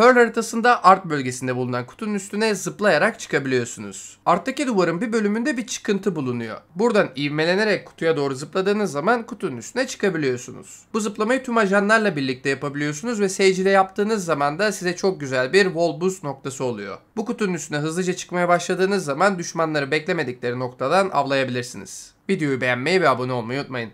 Pearl haritasında art bölgesinde bulunan kutunun üstüne zıplayarak çıkabiliyorsunuz. Arttaki duvarın bir bölümünde bir çıkıntı bulunuyor. Buradan ivmelenerek kutuya doğru zıpladığınız zaman kutunun üstüne çıkabiliyorsunuz. Bu zıplamayı tüm ajanlarla birlikte yapabiliyorsunuz ve seyircide yaptığınız zaman da size çok güzel bir wall boost noktası oluyor. Bu kutunun üstüne hızlıca çıkmaya başladığınız zaman düşmanları beklemedikleri noktadan avlayabilirsiniz. Videoyu beğenmeyi ve abone olmayı unutmayın.